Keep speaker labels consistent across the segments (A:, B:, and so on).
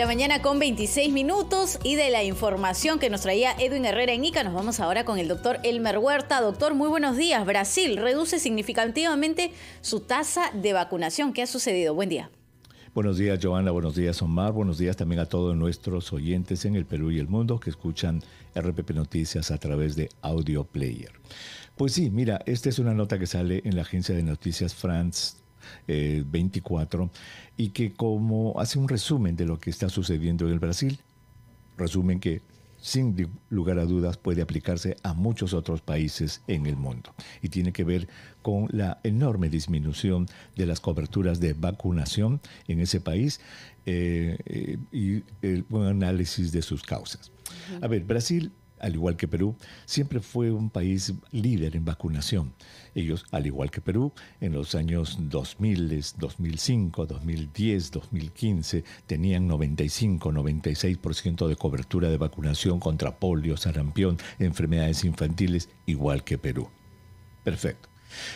A: la mañana con 26 minutos y de la información que nos traía Edwin Herrera en ICA, nos vamos ahora con el doctor Elmer Huerta. Doctor, muy buenos días. Brasil reduce significativamente su tasa de vacunación. ¿Qué ha sucedido? Buen día. Buenos días, Joana. Buenos días, Omar. Buenos días también a todos nuestros oyentes en el Perú y el mundo que escuchan RPP Noticias a través de Audio Player. Pues sí, mira, esta es una nota que sale en la agencia de noticias France 24, eh, y que como hace un resumen de lo que está sucediendo en el Brasil, resumen que sin lugar a dudas puede aplicarse a muchos otros países en el mundo y tiene que ver con la enorme disminución de las coberturas de vacunación en ese país eh, eh, y el buen análisis de sus causas. A ver, Brasil al igual que Perú, siempre fue un país líder en vacunación. Ellos, al igual que Perú, en los años 2000, 2005, 2010, 2015, tenían 95, 96% de cobertura de vacunación contra polio, sarampión, enfermedades infantiles, igual que Perú. Perfecto.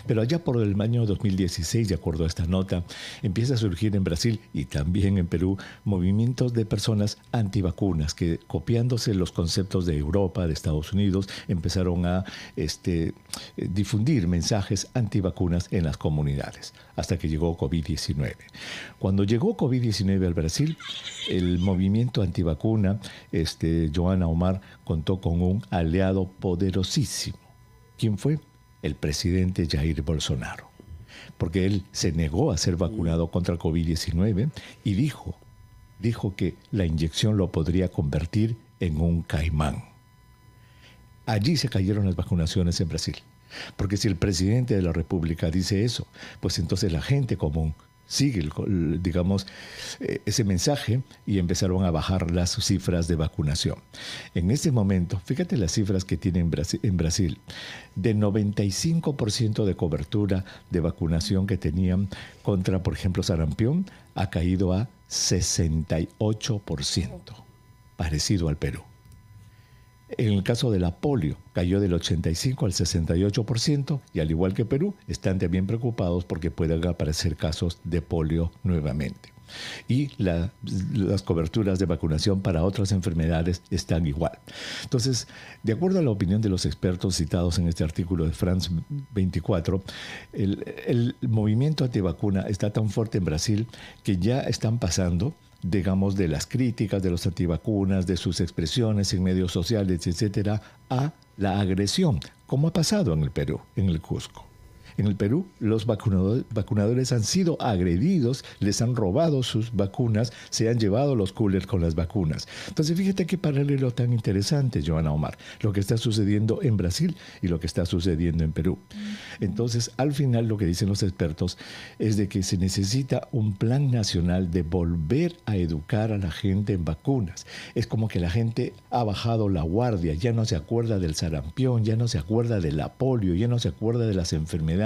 A: Pero allá por el año 2016, de acuerdo a esta nota, empieza a surgir en Brasil y también en Perú movimientos de personas antivacunas que copiándose los conceptos de Europa, de Estados Unidos, empezaron a este, eh, difundir mensajes antivacunas en las comunidades, hasta que llegó COVID-19. Cuando llegó COVID-19 al Brasil, el movimiento antivacuna, este, Joana Omar, contó con un aliado poderosísimo. ¿Quién fue? el presidente Jair Bolsonaro, porque él se negó a ser vacunado contra el COVID-19 y dijo, dijo que la inyección lo podría convertir en un caimán. Allí se cayeron las vacunaciones en Brasil. Porque si el presidente de la República dice eso, pues entonces la gente común sigue, digamos, eh, ese mensaje y empezaron a bajar las cifras de vacunación. En este momento, fíjate las cifras que tiene en Brasil, en de 95% de cobertura de vacunación que tenían contra, por ejemplo, sarampión, ha caído a 68%, parecido al Perú. En el caso de la polio, cayó del 85 al 68% y al igual que Perú, están también preocupados porque pueden aparecer casos de polio nuevamente. Y las coberturas de vacunación para otras enfermedades están igual. Entonces, de acuerdo a la opinión de los expertos citados en este artículo de France 24, el, el movimiento vacuna está tan fuerte en Brasil que ya están pasando digamos, de las críticas de los antivacunas, de sus expresiones en medios sociales, etcétera, a la agresión, como ha pasado en el Perú, en el Cusco. En el Perú, los vacunadores, han sido agredidos, les han robado sus vacunas, se han llevado los coolers con las vacunas. Entonces, fíjate qué paralelo tan interesante, Joana Omar, lo que está sucediendo en Brasil y lo que está sucediendo en Perú. Entonces, al final, lo que dicen los expertos es de que se necesita un plan nacional de volver a educar a la gente en vacunas. Es como que la gente ha bajado la guardia, ya no se acuerda del sarampión, ya no se acuerda de la polio, ya no se acuerda de las enfermedades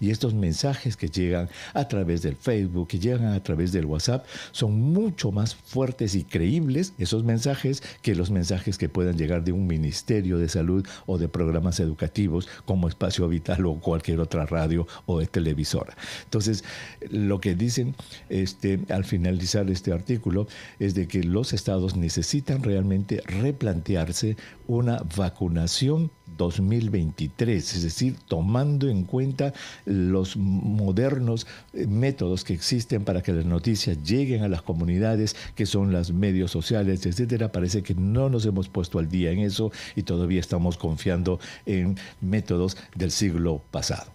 A: y estos mensajes que llegan a través del Facebook, que llegan a través del WhatsApp, son mucho más fuertes y creíbles esos mensajes que los mensajes que puedan llegar de un ministerio de salud o de programas educativos como Espacio Vital o cualquier otra radio o televisora. Entonces, lo que dicen este, al finalizar este artículo es de que los estados necesitan realmente replantearse una vacunación 2023, es decir, tomando en cuenta los modernos eh, métodos que existen para que las noticias lleguen a las comunidades, que son las medios sociales, etcétera. Parece que no nos hemos puesto al día en eso y todavía estamos confiando en métodos del siglo pasado.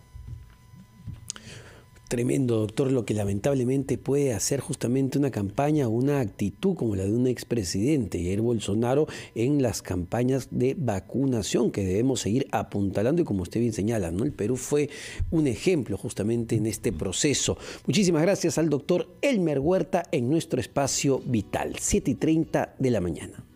A: Tremendo, doctor, lo que lamentablemente puede hacer justamente una campaña, una actitud como la de un expresidente, Jair Bolsonaro, en las campañas de vacunación que debemos seguir apuntalando y como usted bien señala, ¿no? el Perú fue un ejemplo justamente en este proceso. Muchísimas gracias al doctor Elmer Huerta en nuestro espacio vital, 7 y 30 de la mañana.